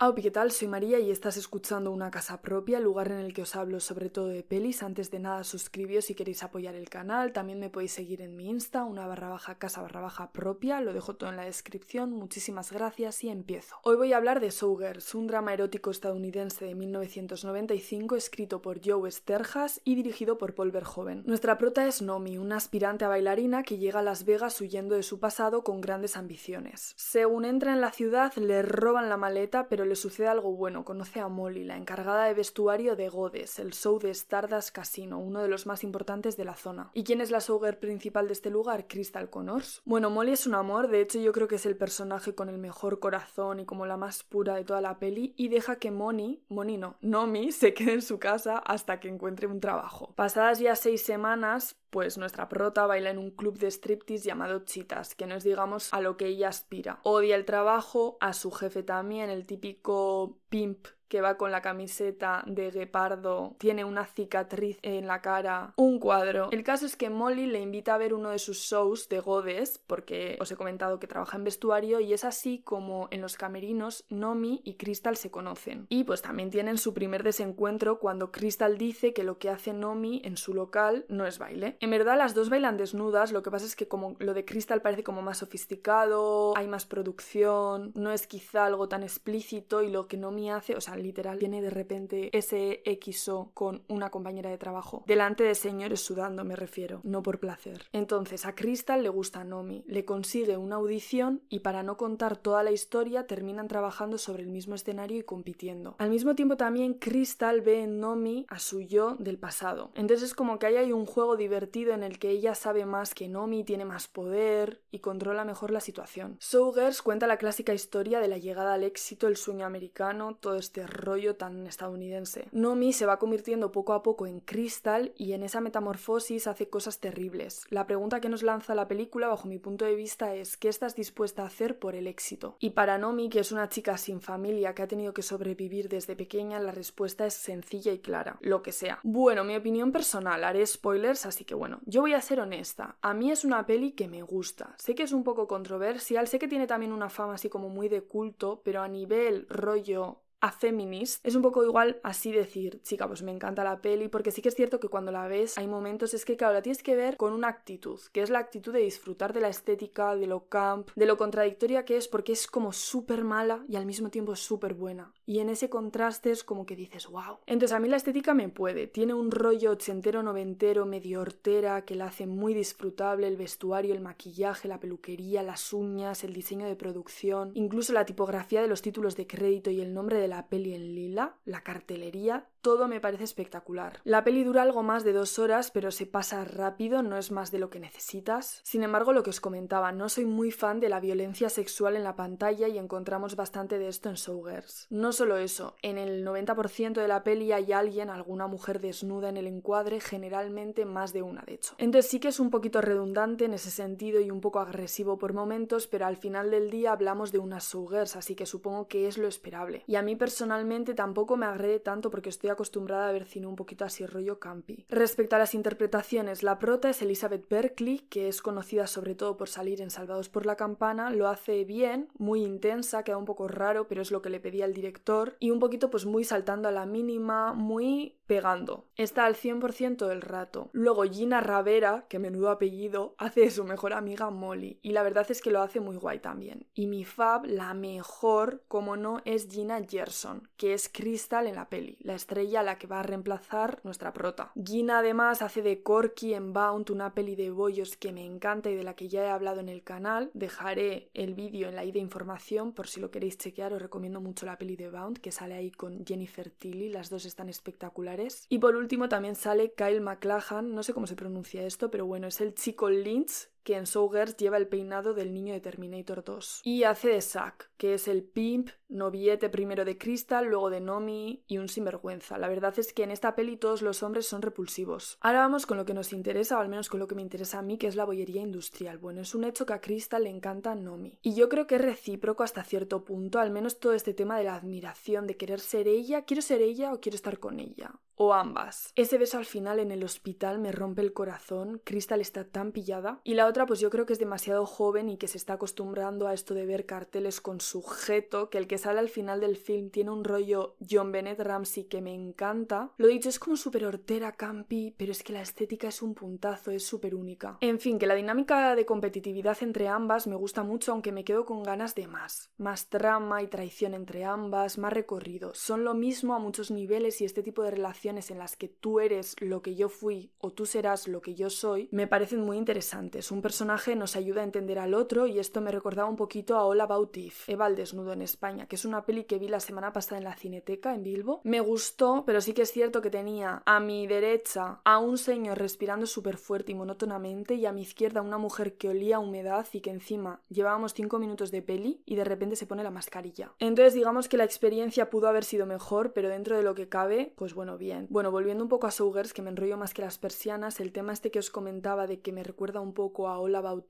Hola, ah, ¿qué tal? Soy María y estás escuchando Una Casa Propia, lugar en el que os hablo sobre todo de pelis. Antes de nada, suscribíos si queréis apoyar el canal. También me podéis seguir en mi Insta, una barra baja casa barra baja propia. Lo dejo todo en la descripción. Muchísimas gracias y empiezo. Hoy voy a hablar de Showgirls, un drama erótico estadounidense de 1995 escrito por Joe Sterjas y dirigido por Paul Verhoeven. Nuestra prota es Nomi, una aspirante a bailarina que llega a Las Vegas huyendo de su pasado con grandes ambiciones. Según entra en la ciudad, le roban la maleta, pero le sucede algo bueno. Conoce a Molly, la encargada de vestuario de Godes, el show de Stardust Casino, uno de los más importantes de la zona. ¿Y quién es la showgirl principal de este lugar? Crystal Connors. Bueno, Molly es un amor, de hecho yo creo que es el personaje con el mejor corazón y como la más pura de toda la peli y deja que Moni, Moni no, Nomi se quede en su casa hasta que encuentre un trabajo. Pasadas ya seis semanas, pues nuestra prota baila en un club de striptease llamado Chitas, que no digamos a lo que ella aspira. Odia el trabajo, a su jefe también, el típico pimp que va con la camiseta de guepardo, tiene una cicatriz en la cara, un cuadro. El caso es que Molly le invita a ver uno de sus shows de Godes, porque os he comentado que trabaja en vestuario, y es así como en los camerinos Nomi y Crystal se conocen. Y pues también tienen su primer desencuentro cuando Crystal dice que lo que hace Nomi en su local no es baile. En verdad las dos bailan desnudas, lo que pasa es que como lo de Crystal parece como más sofisticado, hay más producción, no es quizá algo tan explícito y lo que Nomi hace, o sea, literal, tiene de repente ese XO con una compañera de trabajo. Delante de señores sudando, me refiero, no por placer. Entonces, a Crystal le gusta Nomi, le consigue una audición y para no contar toda la historia terminan trabajando sobre el mismo escenario y compitiendo. Al mismo tiempo también Crystal ve en Nomi a su yo del pasado. Entonces es como que ahí hay un juego divertido en el que ella sabe más que Nomi, tiene más poder y controla mejor la situación. Sogers cuenta la clásica historia de la llegada al éxito, el sueño americano, todo este rollo tan estadounidense. Nomi se va convirtiendo poco a poco en cristal y en esa metamorfosis hace cosas terribles. La pregunta que nos lanza la película, bajo mi punto de vista, es ¿qué estás dispuesta a hacer por el éxito? Y para Nomi, que es una chica sin familia que ha tenido que sobrevivir desde pequeña, la respuesta es sencilla y clara, lo que sea. Bueno, mi opinión personal, haré spoilers, así que bueno, yo voy a ser honesta. A mí es una peli que me gusta. Sé que es un poco controversial, sé que tiene también una fama así como muy de culto, pero a nivel rollo a feminist, es un poco igual así decir, chica, pues me encanta la peli, porque sí que es cierto que cuando la ves hay momentos, es que claro, la tienes que ver con una actitud, que es la actitud de disfrutar de la estética, de lo camp, de lo contradictoria que es, porque es como súper mala y al mismo tiempo súper buena. Y en ese contraste es como que dices, wow. Entonces a mí la estética me puede, tiene un rollo ochentero, noventero, medio hortera, que la hace muy disfrutable, el vestuario, el maquillaje, la peluquería, las uñas, el diseño de producción, incluso la tipografía de los títulos de crédito y el nombre de la la peli en lila, la cartelería todo me parece espectacular. La peli dura algo más de dos horas, pero se pasa rápido, no es más de lo que necesitas. Sin embargo, lo que os comentaba, no soy muy fan de la violencia sexual en la pantalla y encontramos bastante de esto en Showgirls. No solo eso, en el 90% de la peli hay alguien, alguna mujer desnuda en el encuadre, generalmente más de una de hecho. Entonces sí que es un poquito redundante en ese sentido y un poco agresivo por momentos, pero al final del día hablamos de unas Showgirls, así que supongo que es lo esperable. Y a mí personalmente tampoco me agrede tanto porque estoy acostumbrada a ver cine un poquito así rollo campi. Respecto a las interpretaciones, la prota es Elizabeth Berkley, que es conocida sobre todo por salir en Salvados por la Campana, lo hace bien, muy intensa, queda un poco raro, pero es lo que le pedía al director, y un poquito pues muy saltando a la mínima, muy pegando. Está al 100% del rato. Luego Gina Ravera, que menudo apellido, hace de su mejor amiga Molly, y la verdad es que lo hace muy guay también. Y mi fab, la mejor, como no, es Gina Gerson, que es Crystal en la peli, la estrella ella la que va a reemplazar nuestra prota. Gina además hace de Corky en Bound, una peli de bollos que me encanta y de la que ya he hablado en el canal. Dejaré el vídeo en la i de información por si lo queréis chequear. Os recomiendo mucho la peli de Bound que sale ahí con Jennifer Tilly. Las dos están espectaculares. Y por último también sale Kyle MacLachlan, no sé cómo se pronuncia esto, pero bueno, es el chico Lynch que en Sogers lleva el peinado del niño de Terminator 2. Y hace de Zack, que es el pimp, noviete primero de Crystal, luego de Nomi y un sinvergüenza. La verdad es que en esta peli todos los hombres son repulsivos. Ahora vamos con lo que nos interesa, o al menos con lo que me interesa a mí, que es la bollería industrial. Bueno, es un hecho que a Crystal le encanta Nomi. Y yo creo que es recíproco hasta cierto punto, al menos todo este tema de la admiración, de querer ser ella, quiero ser ella o quiero estar con ella o ambas. Ese beso al final en el hospital me rompe el corazón, Crystal está tan pillada y la otra pues yo creo que es demasiado joven y que se está acostumbrando a esto de ver carteles con sujeto, que el que sale al final del film tiene un rollo John Bennett Ramsey que me encanta. Lo dicho es como súper hortera, campi, pero es que la estética es un puntazo, es súper única. En fin, que la dinámica de competitividad entre ambas me gusta mucho aunque me quedo con ganas de más. Más trama y traición entre ambas, más recorrido. Son lo mismo a muchos niveles y este tipo de relación en las que tú eres lo que yo fui o tú serás lo que yo soy, me parecen muy interesantes. Un personaje nos ayuda a entender al otro y esto me recordaba un poquito a Hola Bautif, Eva al desnudo en España, que es una peli que vi la semana pasada en la Cineteca en Bilbo. Me gustó, pero sí que es cierto que tenía a mi derecha a un señor respirando súper fuerte y monótonamente y a mi izquierda una mujer que olía a humedad y que encima llevábamos cinco minutos de peli y de repente se pone la mascarilla. Entonces digamos que la experiencia pudo haber sido mejor, pero dentro de lo que cabe, pues bueno, bien. Bueno, volviendo un poco a Sougers, que me enrollo más que las persianas, el tema este que os comentaba de que me recuerda un poco a All About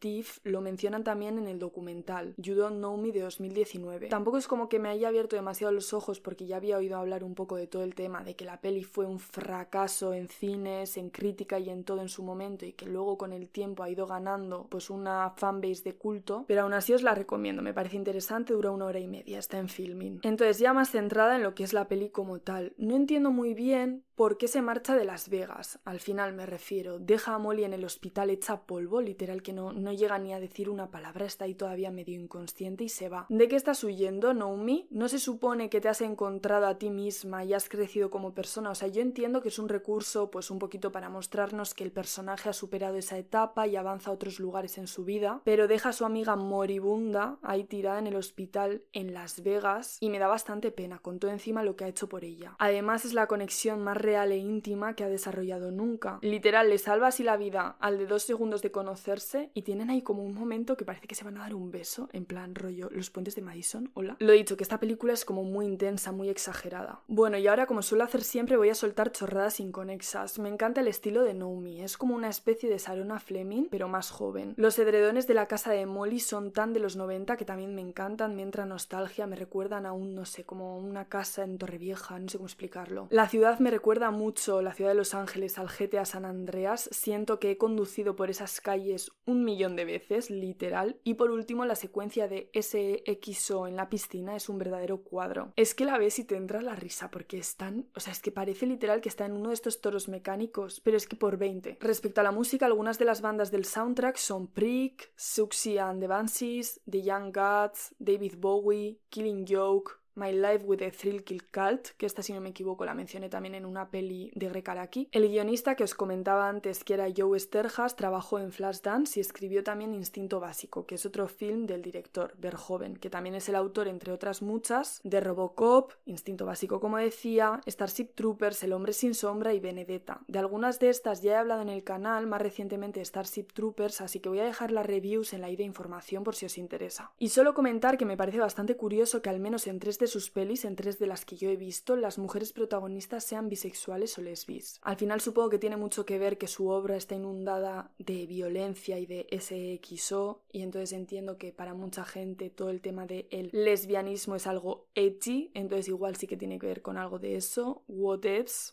lo mencionan también en el documental You Don't Know Me de 2019. Tampoco es como que me haya abierto demasiado los ojos porque ya había oído hablar un poco de todo el tema, de que la peli fue un fracaso en cines, en crítica y en todo en su momento y que luego con el tiempo ha ido ganando pues una fanbase de culto, pero aún así os la recomiendo, me parece interesante, dura una hora y media, está en filming. Entonces ya más centrada en lo que es la peli como tal. No entiendo muy bien por qué se marcha de Las Vegas, al final me refiero. Deja a Molly en el hospital hecha polvo, literal que no, no llega ni a decir una palabra, está ahí todavía medio inconsciente y se va. ¿De qué estás huyendo, Naomi? ¿No se supone que te has encontrado a ti misma y has crecido como persona? O sea, yo entiendo que es un recurso pues un poquito para mostrarnos que el personaje ha superado esa etapa y avanza a otros lugares en su vida, pero deja a su amiga moribunda ahí tirada en el hospital en Las Vegas y me da bastante pena con todo encima lo que ha hecho por ella. Además es la conexión más real e íntima que ha desarrollado nunca. Literal, le salva así la vida al de dos segundos de conocerse y tienen ahí como un momento que parece que se van a dar un beso, en plan rollo los puentes de Madison, hola. Lo he dicho, que esta película es como muy intensa, muy exagerada. Bueno, y ahora como suelo hacer siempre voy a soltar chorradas inconexas. Me encanta el estilo de Naomi, es como una especie de Sarona Fleming, pero más joven. Los edredones de la casa de Molly son tan de los 90 que también me encantan, me entra nostalgia, me recuerdan a un, no sé, como una casa en Torrevieja, no sé cómo explicarlo. La ciudad me recuerda mucho la ciudad de Los Ángeles al GTA San Andreas. Siento que he conducido por esas calles un millón de veces, literal. Y por último, la secuencia de SXO en la piscina es un verdadero cuadro. Es que la ves y te entra la risa porque están. O sea, es que parece literal que está en uno de estos toros mecánicos, pero es que por 20. Respecto a la música, algunas de las bandas del soundtrack son Prick, Suxy and the Banshees, The Young Gods, David Bowie, Killing Joke, My Life with a Thrill Kill Cult, que esta si no me equivoco la mencioné también en una peli de Greg aquí. El guionista que os comentaba antes, que era Joe Sterjas, trabajó en Flashdance y escribió también Instinto Básico, que es otro film del director Verhoeven, que también es el autor, entre otras muchas, de Robocop, Instinto Básico como decía, Starship Troopers, El Hombre Sin Sombra y Benedetta. De algunas de estas ya he hablado en el canal, más recientemente Starship Troopers, así que voy a dejar las reviews en la i de información por si os interesa. Y solo comentar que me parece bastante curioso que al menos en tres sus pelis, en tres de las que yo he visto, las mujeres protagonistas sean bisexuales o lesbis. Al final supongo que tiene mucho que ver que su obra está inundada de violencia y de SXO, y entonces entiendo que para mucha gente todo el tema del el lesbianismo es algo edgy, entonces igual sí que tiene que ver con algo de eso, what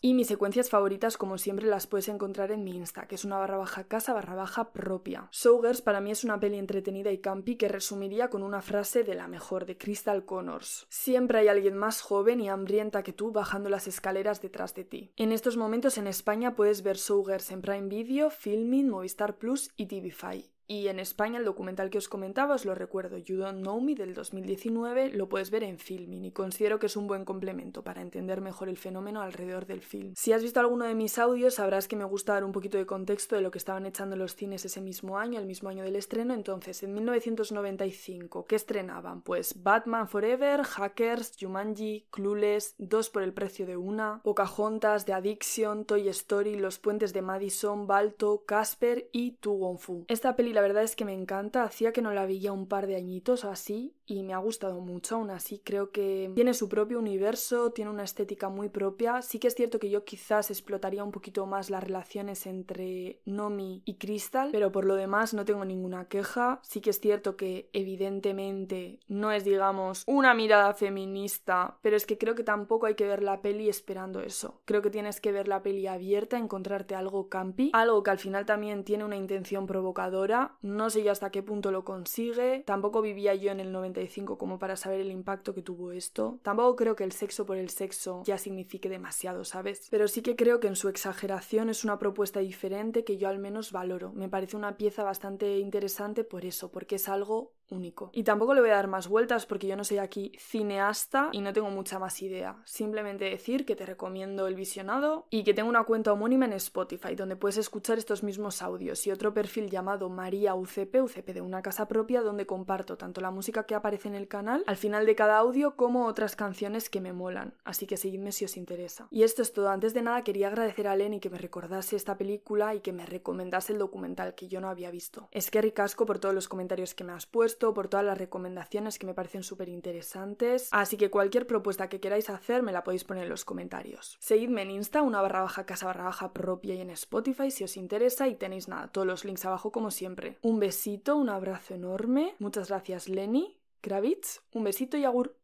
Y mis secuencias favoritas, como siempre, las puedes encontrar en mi Insta, que es una barra baja casa barra baja propia. Showgirls para mí es una peli entretenida y campi que resumiría con una frase de la mejor, de Crystal Connors siempre hay alguien más joven y hambrienta que tú bajando las escaleras detrás de ti. En estos momentos en España puedes ver Sougers en Prime Video, Filmin, Movistar Plus y tv y en España el documental que os comentaba, os lo recuerdo, You Don't Know Me del 2019, lo puedes ver en Filmin y considero que es un buen complemento para entender mejor el fenómeno alrededor del film. Si has visto alguno de mis audios sabrás que me gusta dar un poquito de contexto de lo que estaban echando los cines ese mismo año, el mismo año del estreno. Entonces, en 1995, ¿qué estrenaban? Pues Batman Forever, Hackers, Jumanji, Clueless, Dos por el precio de una, Pocahontas, The Addiction, Toy Story, Los puentes de Madison, Balto, Casper y Tu Fu. Esta peli y la verdad es que me encanta. Hacía que no la veía un par de añitos así y me ha gustado mucho aún así. Creo que tiene su propio universo, tiene una estética muy propia. Sí que es cierto que yo quizás explotaría un poquito más las relaciones entre Nomi y Crystal, pero por lo demás no tengo ninguna queja. Sí que es cierto que evidentemente no es, digamos, una mirada feminista, pero es que creo que tampoco hay que ver la peli esperando eso. Creo que tienes que ver la peli abierta, encontrarte algo campi, algo que al final también tiene una intención provocadora. No sé ya hasta qué punto lo consigue. Tampoco vivía yo en el 90 como para saber el impacto que tuvo esto. Tampoco creo que el sexo por el sexo ya signifique demasiado, ¿sabes? Pero sí que creo que en su exageración es una propuesta diferente que yo al menos valoro. Me parece una pieza bastante interesante por eso, porque es algo único. Y tampoco le voy a dar más vueltas porque yo no soy aquí cineasta y no tengo mucha más idea. Simplemente decir que te recomiendo el visionado y que tengo una cuenta homónima en Spotify donde puedes escuchar estos mismos audios y otro perfil llamado María UCP, UCP de una casa propia, donde comparto tanto la música que aparece en el canal al final de cada audio como otras canciones que me molan. Así que seguidme si os interesa. Y esto es todo. Antes de nada quería agradecer a Lenny que me recordase esta película y que me recomendase el documental que yo no había visto. Es que ricasco por todos los comentarios que me has puesto por todas las recomendaciones que me parecen súper interesantes. Así que cualquier propuesta que queráis hacer me la podéis poner en los comentarios. Seguidme en Insta, una barra baja casa barra baja propia y en Spotify si os interesa y tenéis nada, todos los links abajo como siempre. Un besito, un abrazo enorme. Muchas gracias Lenny Kravitz. Un besito y agur.